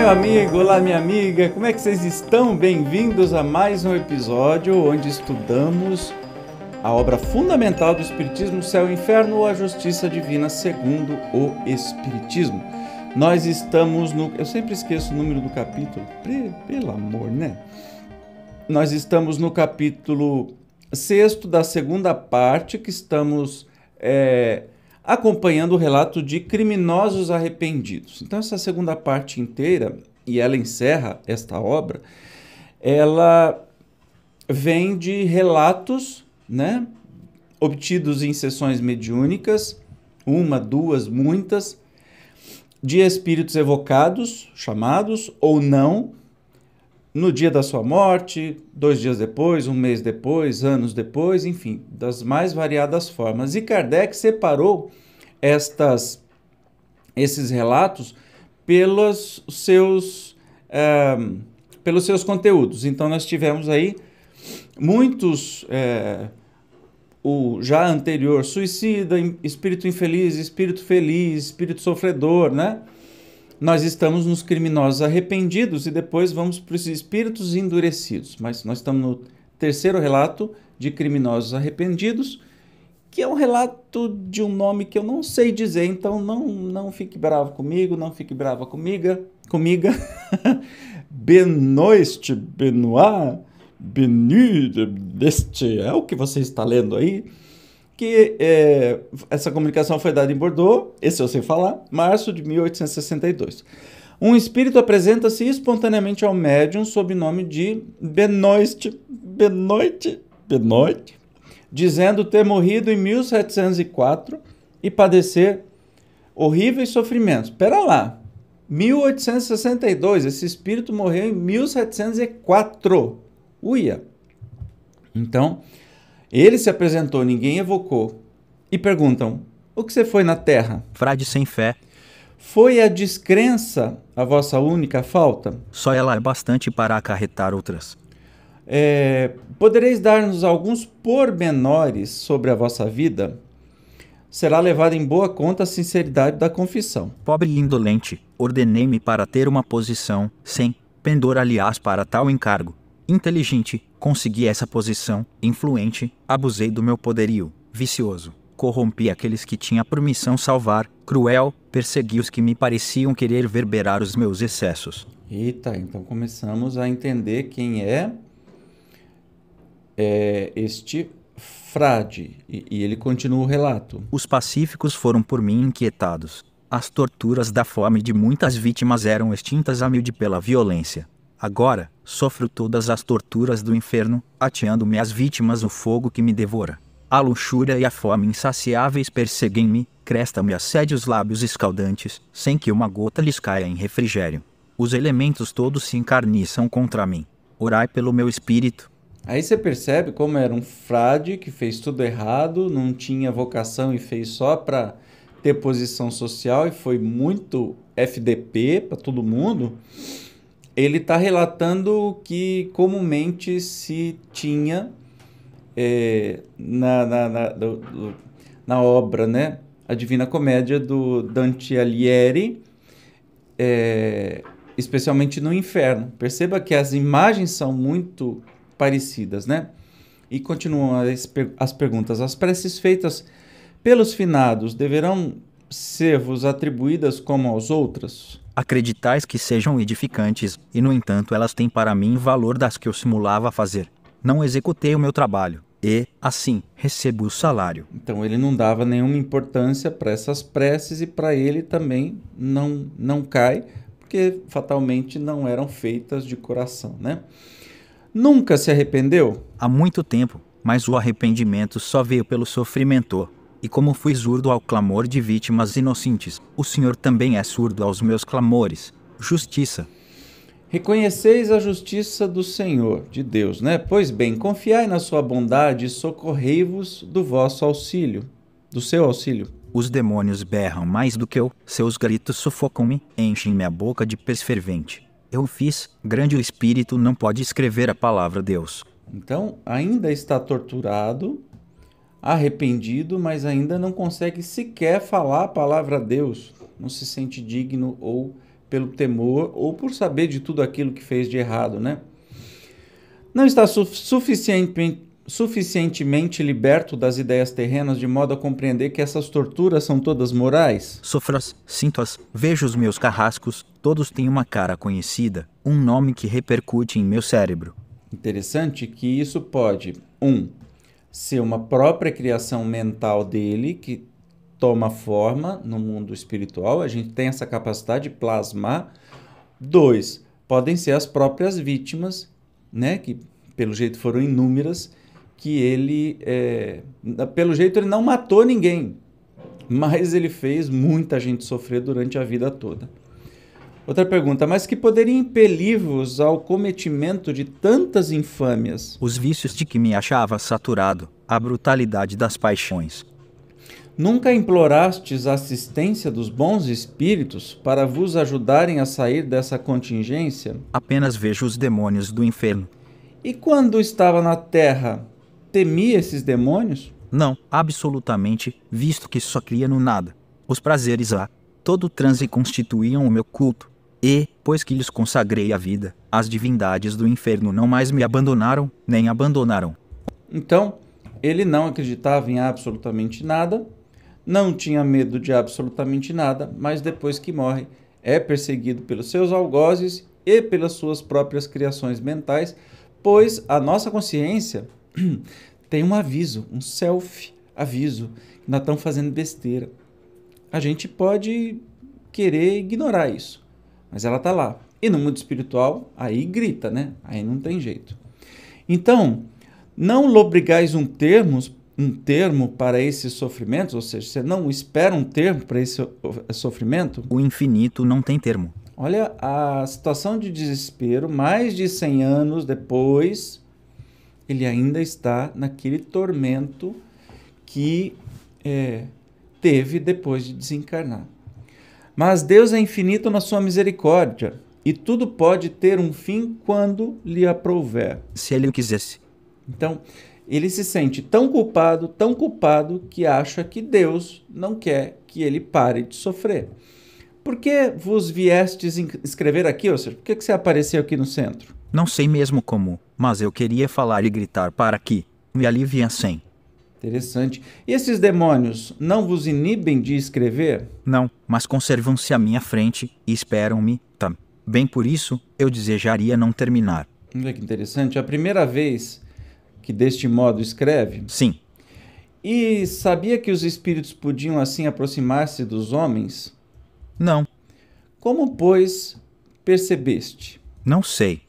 meu amigo, olá, minha amiga, como é que vocês estão? Bem-vindos a mais um episódio onde estudamos a obra fundamental do Espiritismo, Céu e Inferno ou a Justiça Divina segundo o Espiritismo. Nós estamos no. Eu sempre esqueço o número do capítulo, pelo amor, né? Nós estamos no capítulo sexto da segunda parte que estamos. É acompanhando o relato de criminosos arrependidos. Então, essa segunda parte inteira, e ela encerra esta obra, ela vem de relatos né, obtidos em sessões mediúnicas, uma, duas, muitas, de espíritos evocados, chamados ou não, no dia da sua morte, dois dias depois, um mês depois, anos depois, enfim, das mais variadas formas. E Kardec separou estas, esses relatos pelos seus, é, pelos seus conteúdos. Então, nós tivemos aí muitos. É, o já anterior suicida, espírito infeliz, espírito feliz, espírito sofredor, né? nós estamos nos criminosos arrependidos e depois vamos para os espíritos endurecidos. Mas nós estamos no terceiro relato de criminosos arrependidos, que é um relato de um nome que eu não sei dizer, então não, não fique bravo comigo, não fique brava comigo, comigo Benoist, Benoit, Benide, deste é o que você está lendo aí que é, essa comunicação foi dada em Bordeaux, esse eu sei falar, março de 1862. Um espírito apresenta-se espontaneamente ao médium sob o nome de Benoist, Benoit, Benoit, dizendo ter morrido em 1704 e padecer horríveis sofrimentos. Pera lá, 1862, esse espírito morreu em 1704. Uia! Então, ele se apresentou, ninguém evocou. E perguntam: O que você foi na terra? Frade sem fé. Foi a descrença a vossa única falta? Só ela é bastante para acarretar outras. É, podereis dar-nos alguns pormenores sobre a vossa vida? será levada em boa conta a sinceridade da confissão. Pobre e indolente, ordenei-me para ter uma posição, sem pendor, aliás, para tal encargo, inteligente, consegui essa posição, influente, abusei do meu poderio, vicioso, corrompi aqueles que tinha por missão salvar, cruel, persegui os que me pareciam querer verberar os meus excessos. Eita, então começamos a entender quem é, é este frade. E, e ele continua o relato. Os pacíficos foram por mim inquietados. As torturas da fome de muitas vítimas eram extintas a de pela violência. Agora, sofro todas as torturas do inferno, ateando-me as vítimas o fogo que me devora. A luxúria e a fome insaciáveis perseguem-me, cresta-me assede os lábios escaldantes, sem que uma gota lhes caia em refrigério. Os elementos todos se encarniçam contra mim. Orai pelo meu espírito. Aí você percebe como era um frade que fez tudo errado, não tinha vocação e fez só para ter posição social e foi muito FDP para todo mundo ele está relatando que comumente se tinha é, na, na, na, do, do, na, obra, né? A Divina Comédia do Dante Alighieri, é, especialmente no Inferno. Perceba que as imagens são muito parecidas, né? E continuam as, as perguntas. As preces feitas pelos finados deverão ser-vos atribuídas como aos outros? Acreditais que sejam edificantes, e no entanto elas têm para mim valor das que eu simulava fazer. Não executei o meu trabalho, e, assim, recebo o salário. Então ele não dava nenhuma importância para essas preces e para ele também não, não cai, porque fatalmente não eram feitas de coração, né? Nunca se arrependeu? Há muito tempo, mas o arrependimento só veio pelo sofrimento. E como fui surdo ao clamor de vítimas inocentes, o Senhor também é surdo aos meus clamores. Justiça. Reconheceis a justiça do Senhor, de Deus, né? Pois bem, confiai na sua bondade e socorrei-vos do vosso auxílio, do seu auxílio. Os demônios berram mais do que eu, seus gritos sufocam-me, enchem minha boca de pez fervente. Eu fiz, grande o espírito não pode escrever a palavra Deus. Então, ainda está torturado, arrependido, mas ainda não consegue sequer falar a palavra a Deus, não se sente digno ou pelo temor ou por saber de tudo aquilo que fez de errado, né? Não está su suficientemente, suficientemente liberto das ideias terrenas de modo a compreender que essas torturas são todas morais? Sofras, sinto-as, vejo os meus carrascos, todos têm uma cara conhecida, um nome que repercute em meu cérebro. Interessante que isso pode 1. Um, ser uma própria criação mental dele que toma forma no mundo espiritual, a gente tem essa capacidade de plasmar. Dois, podem ser as próprias vítimas, né, que pelo jeito foram inúmeras, que ele, é, pelo jeito ele não matou ninguém, mas ele fez muita gente sofrer durante a vida toda. Outra pergunta, mas que poderia impelir-vos ao cometimento de tantas infâmias? Os vícios de que me achava saturado, a brutalidade das paixões. Nunca implorastes a assistência dos bons espíritos para vos ajudarem a sair dessa contingência? Apenas vejo os demônios do inferno. E quando estava na terra, temia esses demônios? Não, absolutamente, visto que só cria no nada. Os prazeres lá, todo transe constituíam o meu culto. E, pois que lhes consagrei a vida, as divindades do inferno não mais me abandonaram, nem abandonaram. Então, ele não acreditava em absolutamente nada, não tinha medo de absolutamente nada, mas depois que morre, é perseguido pelos seus algozes e pelas suas próprias criações mentais, pois a nossa consciência tem um aviso, um self-aviso, que nós estamos fazendo besteira. A gente pode querer ignorar isso, mas ela está lá. E no mundo espiritual, aí grita, né? Aí não tem jeito. Então, não lobrigais um termo, um termo para esses sofrimentos, ou seja, você não espera um termo para esse sofrimento. O infinito não tem termo. Olha a situação de desespero, mais de 100 anos depois, ele ainda está naquele tormento que é, teve depois de desencarnar. Mas Deus é infinito na sua misericórdia, e tudo pode ter um fim quando lhe aprouver. Se ele o quisesse. Então, ele se sente tão culpado, tão culpado, que acha que Deus não quer que ele pare de sofrer. Por que vos viestes escrever aqui, ou seja, por que, que você apareceu aqui no centro? Não sei mesmo como, mas eu queria falar e gritar para que me aliviem sem. Interessante. E esses demônios não vos inibem de escrever? Não, mas conservam-se à minha frente e esperam-me. Tá. Bem por isso, eu desejaria não terminar. Olha que interessante. É a primeira vez que deste modo escreve? Sim. E sabia que os espíritos podiam assim aproximar-se dos homens? Não. Como, pois, percebeste? Não sei.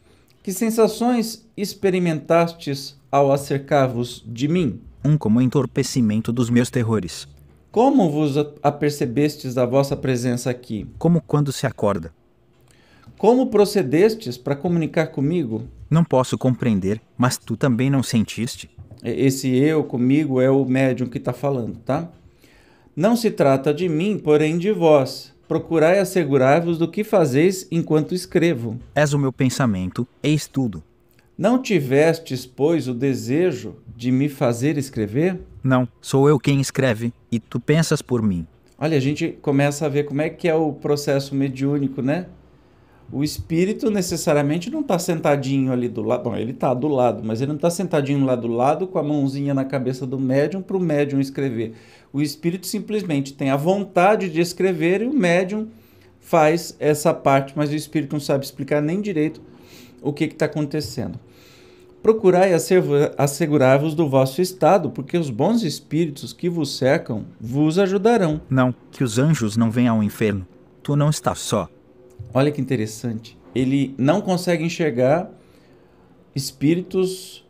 Que sensações experimentastes ao acercar-vos de mim? um como entorpecimento dos meus terrores. Como vos apercebestes da vossa presença aqui? Como quando se acorda. Como procedestes para comunicar comigo? Não posso compreender, mas tu também não sentiste? Esse eu comigo é o médium que está falando, tá? Não se trata de mim, porém de vós. Procurai assegurar-vos do que fazeis enquanto escrevo. És o meu pensamento, eis tudo. Não tivestes, pois, o desejo de me fazer escrever? Não, sou eu quem escreve, e tu pensas por mim. Olha, a gente começa a ver como é que é o processo mediúnico, né? O espírito necessariamente não está sentadinho ali do lado. Bom, ele está do lado, mas ele não está sentadinho lá do lado com a mãozinha na cabeça do médium para o médium escrever. O espírito simplesmente tem a vontade de escrever e o médium faz essa parte, mas o espírito não sabe explicar nem direito o que está acontecendo. Procurai assegurar-vos do vosso estado, porque os bons espíritos que vos cercam vos ajudarão. Não, que os anjos não venham ao inferno. Tu não estás só. Olha que interessante. Ele não consegue enxergar espíritos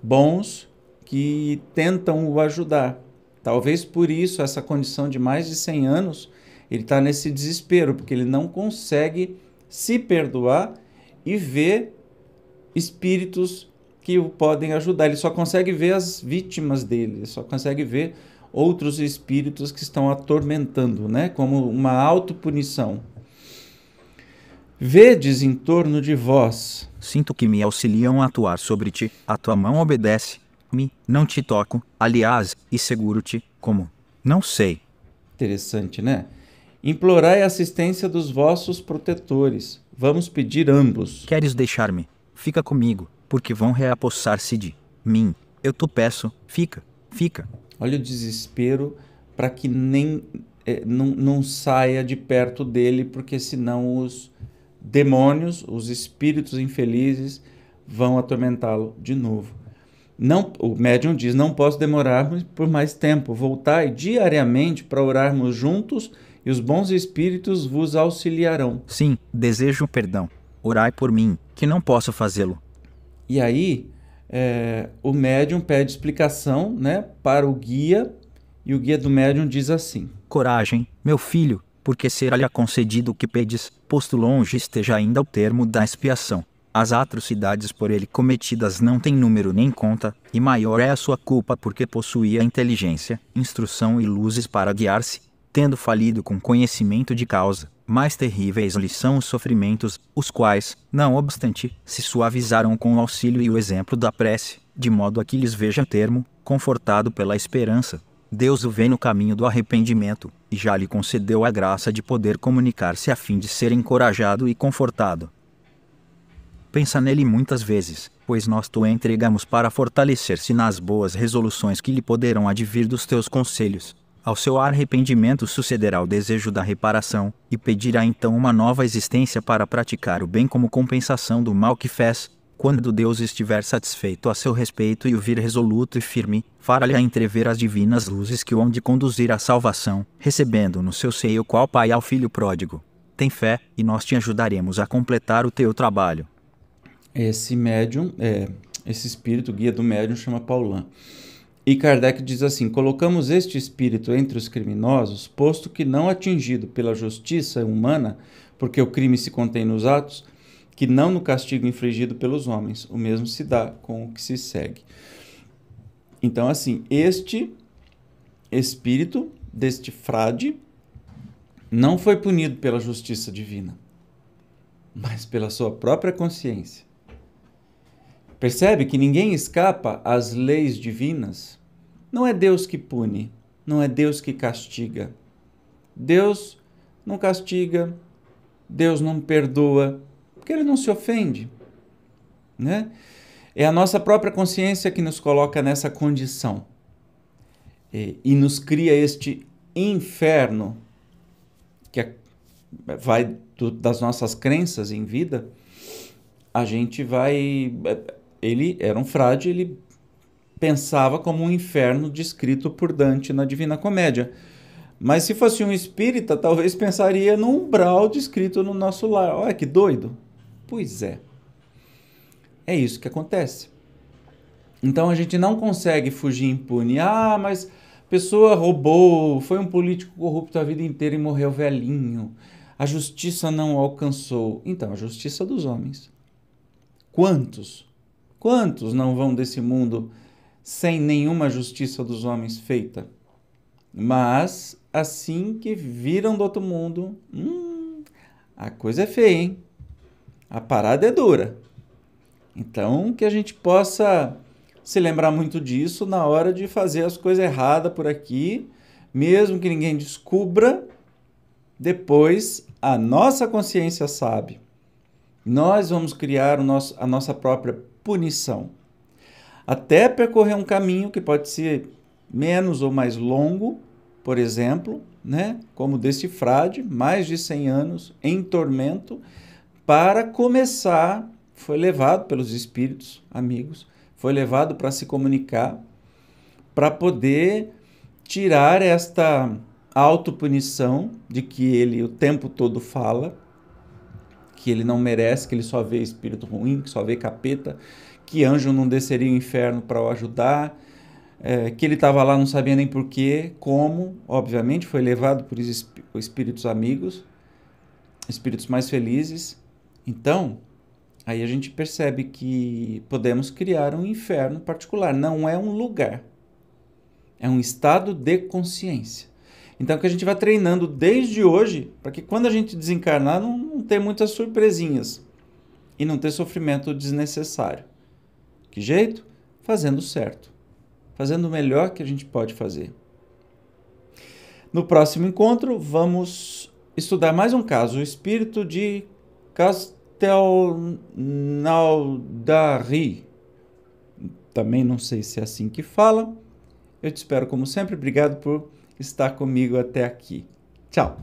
bons que tentam o ajudar. Talvez por isso, essa condição de mais de 100 anos, ele está nesse desespero, porque ele não consegue se perdoar e ver espíritos que o podem ajudar. Ele só consegue ver as vítimas dele, só consegue ver outros espíritos que estão atormentando, né? como uma autopunição. Vedes em torno de vós. Sinto que me auxiliam a atuar sobre ti, a tua mão obedece, me, não te toco, aliás, e seguro-te, como? Não sei. Interessante, né? Implorai a assistência dos vossos protetores. Vamos pedir ambos. Queres deixar-me? Fica comigo porque vão reapossar-se de mim. Eu te peço, fica, fica. Olha o desespero para que nem é, não, não saia de perto dele, porque senão os demônios, os espíritos infelizes, vão atormentá-lo de novo. Não, o médium diz: não posso demorar por mais tempo. Voltai diariamente para orarmos juntos e os bons espíritos vos auxiliarão. Sim, desejo perdão. Orai por mim, que não posso fazê-lo. E aí é, o médium pede explicação né, para o guia, e o guia do médium diz assim: Coragem, meu filho, porque será-lhe concedido o que pedes, posto longe esteja ainda o termo da expiação. As atrocidades por ele cometidas não têm número nem conta, e maior é a sua culpa porque possuía inteligência, instrução e luzes para guiar-se, tendo falido com conhecimento de causa mais terríveis lhes são os sofrimentos, os quais, não obstante, se suavizaram com o auxílio e o exemplo da prece, de modo a que lhes veja termo, confortado pela esperança. Deus o vê no caminho do arrependimento, e já lhe concedeu a graça de poder comunicar-se a fim de ser encorajado e confortado. Pensa nele muitas vezes, pois nós tu entregamos para fortalecer-se nas boas resoluções que lhe poderão advir dos teus conselhos. Ao seu arrependimento sucederá o desejo da reparação, e pedirá então uma nova existência para praticar o bem como compensação do mal que fez. Quando Deus estiver satisfeito a seu respeito e o vir resoluto e firme, fará-lhe entrever as divinas luzes que o hão de conduzir à salvação, recebendo no seu seio qual pai ao filho pródigo. Tem fé, e nós te ajudaremos a completar o teu trabalho. Esse médium, é, esse espírito guia do médium chama Paulan. E Kardec diz assim: colocamos este espírito entre os criminosos, posto que não atingido pela justiça humana, porque o crime se contém nos atos, que não no castigo infligido pelos homens. O mesmo se dá com o que se segue. Então, assim, este espírito deste frade não foi punido pela justiça divina, mas pela sua própria consciência. Percebe que ninguém escapa às leis divinas não é Deus que pune, não é Deus que castiga. Deus não castiga, Deus não perdoa, porque ele não se ofende, né? É a nossa própria consciência que nos coloca nessa condição e, é, e nos cria este inferno que é, vai do, das nossas crenças em vida. A gente vai. É, ele era um frade, ele pensava como um inferno descrito por Dante na Divina Comédia. Mas se fosse um espírita, talvez pensaria num umbral descrito no nosso lar. Olha que doido! Pois é. É isso que acontece. Então a gente não consegue fugir impune. Ah, mas pessoa roubou, foi um político corrupto a vida inteira e morreu velhinho. A justiça não alcançou. Então, a justiça dos homens. Quantos? Quantos não vão desse mundo? sem nenhuma justiça dos homens feita. Mas assim que viram do outro mundo, hum, a coisa é feia, hein? A parada é dura. Então, que a gente possa se lembrar muito disso na hora de fazer as coisas erradas por aqui, mesmo que ninguém descubra, depois a nossa consciência sabe. Nós vamos criar nosso, a nossa própria punição até percorrer um caminho que pode ser menos ou mais longo, por exemplo, né? como desse frade, mais de 100 anos em tormento, para começar, foi levado pelos espíritos amigos, foi levado para se comunicar, para poder tirar esta autopunição de que ele o tempo todo fala, que ele não merece, que ele só vê espírito ruim, que só vê capeta, que anjo não desceria o inferno para o ajudar, é, que ele estava lá, não sabia nem porquê, como, obviamente, foi levado por espíritos amigos, espíritos mais felizes. Então, aí a gente percebe que podemos criar um inferno particular, não é um lugar, é um estado de consciência. Então, que a gente vai treinando desde hoje, para que quando a gente desencarnar, não, não ter muitas surpresinhas e não ter sofrimento desnecessário. Que jeito? Fazendo certo. Fazendo o melhor que a gente pode fazer. No próximo encontro, vamos estudar mais um caso, o espírito de Castelnaudary. Também não sei se é assim que fala. Eu te espero como sempre. Obrigado por estar comigo até aqui. Tchau.